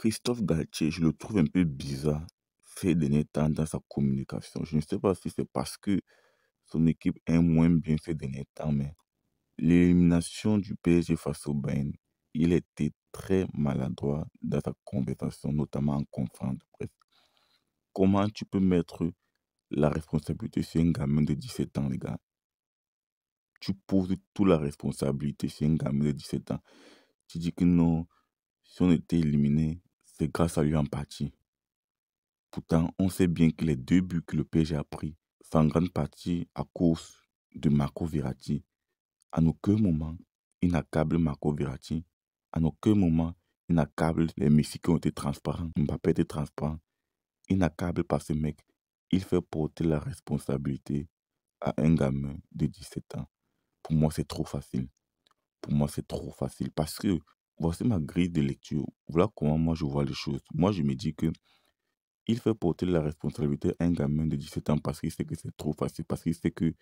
Christophe Galtier, je le trouve un peu bizarre ces derniers temps dans sa communication. Je ne sais pas si c'est parce que son équipe est moins bien fait derniers temps, mais l'élimination du PSG face au Bayern, il était très maladroit dans sa conversation, notamment en conférence de presse. Comment tu peux mettre la responsabilité sur un gamin de 17 ans, les gars Tu poses toute la responsabilité sur un gamin de 17 ans. Tu dis que non, si on était éliminé, c'est grâce à lui en partie. Pourtant, on sait bien que les deux buts que le PSG a pris sont en grande partie à cause de Marco Verratti. À aucun moment, il n'accable Marco Verratti. À aucun moment, il n'accable les Messi qui ont été transparents. Mbappé était transparent. Il n'accable pas ce mec. Il fait porter la responsabilité à un gamin de 17 ans. Pour moi, c'est trop facile. Pour moi, c'est trop facile parce que voici ma grille de lecture. Voilà comment moi je vois les choses. Moi, je me dis que il fait porter la responsabilité à un gamin de 17 ans parce qu'il sait que c'est trop facile, parce qu'il sait qu'il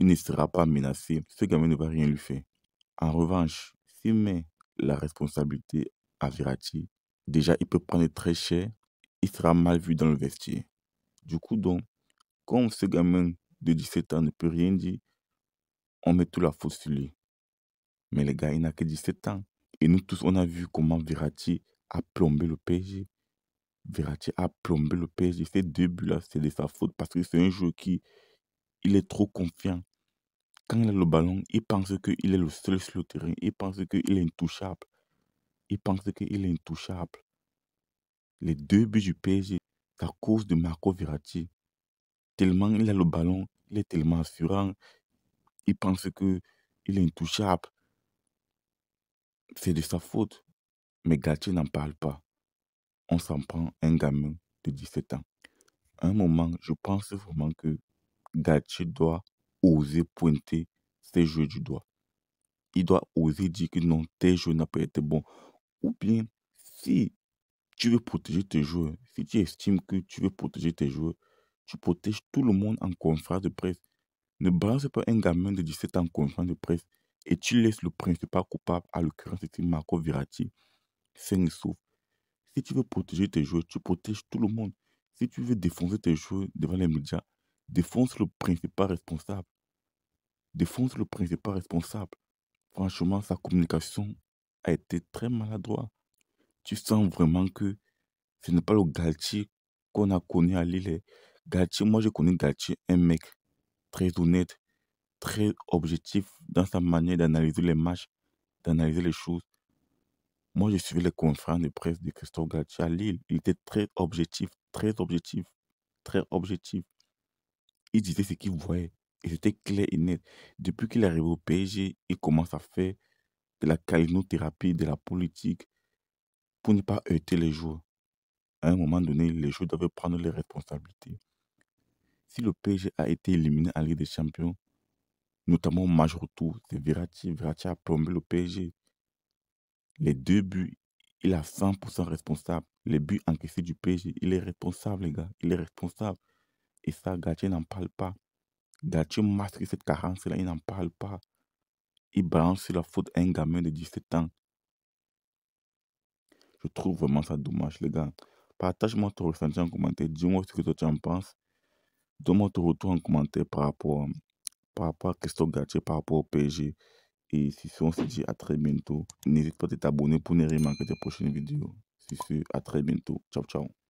ne sera pas menacé. Ce gamin ne va rien lui faire. En revanche, s'il met la responsabilité à Virati, déjà, il peut prendre très cher, il sera mal vu dans le vestiaire. Du coup, donc, comme ce gamin de 17 ans ne peut rien dire, on met toute la faute sur lui. Mais le gars, il n'a que 17 ans. Et nous tous, on a vu comment Verratti a plombé le PSG. Verratti a plombé le PSG. Ces deux buts-là, c'est de sa faute parce que c'est un joueur qui il est trop confiant. Quand il a le ballon, il pense qu'il est le seul sur le terrain. Il pense qu'il est intouchable. Il pense qu'il est intouchable. Les deux buts du PSG, c'est à cause de Marco Verratti. Tellement il a le ballon, il est tellement assurant. Il pense qu'il est intouchable. C'est de sa faute. Mais Gatier n'en parle pas. On s'en prend un gamin de 17 ans. un moment, je pense vraiment que Gatier doit oser pointer ses jeux du doigt. Il doit oser dire que non, tes jeux n'ont pas été bons. Ou bien, si tu veux protéger tes joueurs, si tu estimes que tu veux protéger tes joueurs, tu protèges tout le monde en conférence de presse. Ne balance pas un gamin de 17 ans en conférence de presse et tu laisses le principal coupable, à l'occurrence c'était Marco Verratti, sain et sauf. Si tu veux protéger tes joueurs, tu protèges tout le monde. Si tu veux défoncer tes joueurs devant les médias, défonce le principal responsable. Défonce le principal responsable. Franchement, sa communication a été très maladroite. Tu sens vraiment que ce n'est pas le Galtier qu'on a connu à Lille. moi je connais Galtier, un mec très honnête, très objectif dans sa manière d'analyser les matchs, d'analyser les choses. Moi, j'ai suivi les conférences de presse de Christophe Galtier à Lille. Il était très objectif, très objectif, très objectif. Il disait ce qu'il voyait. Et était clair et net. Depuis qu'il est arrivé au PSG, il commence à faire de la calinothérapie, de la politique, pour ne pas heurter les joueurs. À un moment donné, les joueurs doivent prendre les responsabilités. Si le PSG a été éliminé à Ligue des Champions, notamment tout, C'est Virati. Virati a plombé le PSG. Les deux buts, il a 100% responsable. Les buts encaissés du PSG, il est responsable, les gars. Il est responsable. Et ça, Gatier n'en parle pas. Gatier masque cette carence-là, il n'en parle pas. Il balance sur la faute un gamin de 17 ans. Je trouve vraiment ça dommage, les gars. Partage-moi ton ressenti en commentaire. Dis-moi ce que tu en penses. Donne-moi ton retour en commentaire par rapport par rapport à Christophe Gatier, par rapport au PSG. Et si on se dit à très bientôt, n'hésite pas à t'abonner pour ne rien manquer des prochaines vidéos. Si c'est à très bientôt. Ciao, ciao.